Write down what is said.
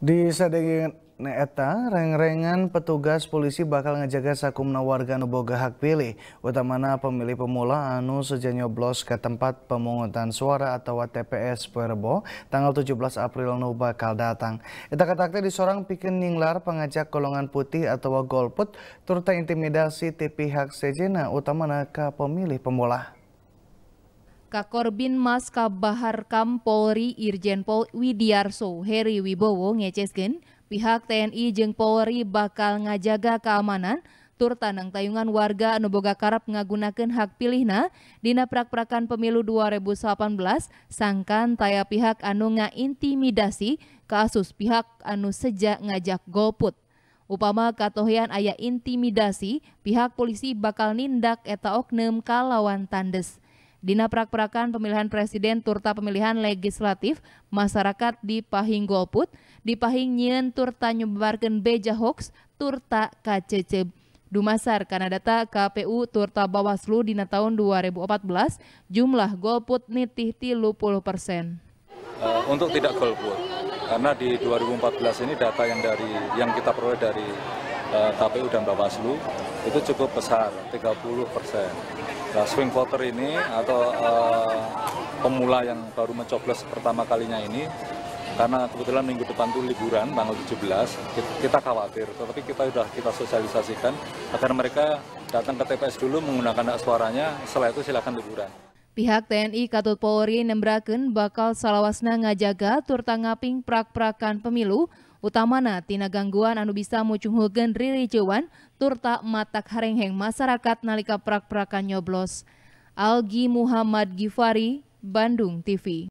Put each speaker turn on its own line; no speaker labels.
Di sadengin Neeta, reng-rengan petugas polisi bakal ngejaga sakumna warga nuboga hak pilih, utamana pemilih pemula anu sejanyo blos ke tempat pemungutan suara atau TPS Puerbo tanggal 17 April nu bakal datang. Eta katakta di seorang pikin ninglar pengajak golongan putih atau golput turta intimidasi ti pihak sejena utamana ke pemilih pemula.
Kakorbin Mas Kabahar Kampolri Irjen Pol Widiarso Heri Wibowo ngecesken pihak TNI jeng Polri bakal ngajaga keamanan tur tanang tayungan warga Nuboga Karap ngagunakan hak pilihna dina prak-prakan pemilu 2018 sangkan taya pihak anu ngaintimidasi kasus pihak anu sejak ngajak golput upama katohian ayah intimidasi pihak polisi bakal nindak eta oknum kalawan tandes Dina prak-prakan pemilihan presiden turta pemilihan legislatif masyarakat di Pahing Golput, di Pahing nyen turta nyebarkan beja hoax turta KCC Dumasar karena data KPU turta Bawaslu dina tahun 2014 jumlah golput nitih tilu puluh persen.
Eh, untuk tidak golput, karena di 2014 ini data yang dari yang kita peroleh dari eh, KPU dan Bawaslu itu cukup besar, 30 persen. Nah, swing voter ini atau uh, pemula yang baru mencoblos pertama kalinya ini karena kebetulan minggu depan itu liburan tanggal 17 kita khawatir tetapi kita sudah kita sosialisasikan agar mereka datang ke TPS dulu menggunakan hak suaranya setelah itu silakan liburan
Pihak TNI Katut Polri nembraken bakal salawasna ngajaga turta ngaping prak-prakan pemilu utamana tina gangguan anu bisa riri jewan turta matak harengheng masyarakat nalika prak-prakan nyoblos Algi Muhammad Gifari Bandung TV